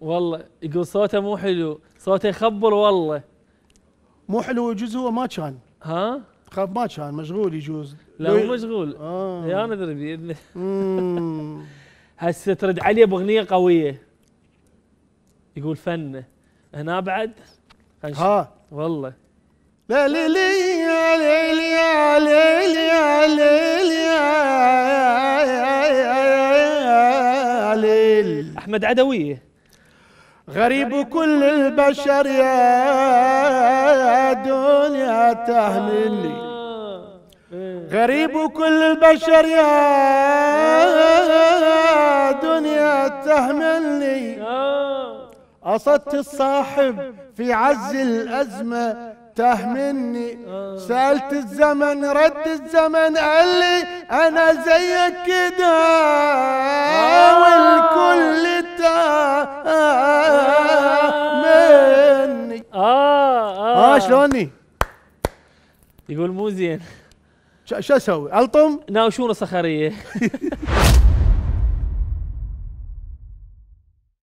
والله يقول صوته مو حلو صوته يخبر والله مو حلو يجوز هو ما كان ها ما كان مشغول يجوز لا مو مشغول آه. يا انا ادري باذنه هسه ترد علي باغنيه قويه يقول فن هنا بعد ها والله لا ليلي يا ليلي يا ليلي يا لا احمد عدويه غريب كل البشر يا دنيا تهملني غريب كل البشر يا دنيا تهملني أصدت الصاحب في عز الأزمة تهمني سألت الزمن رد الزمن قال لي أنا زيك كده آه. اه شلوني؟ يقول مو زين شو اسوي؟ الطم؟ ناوشونه صخريه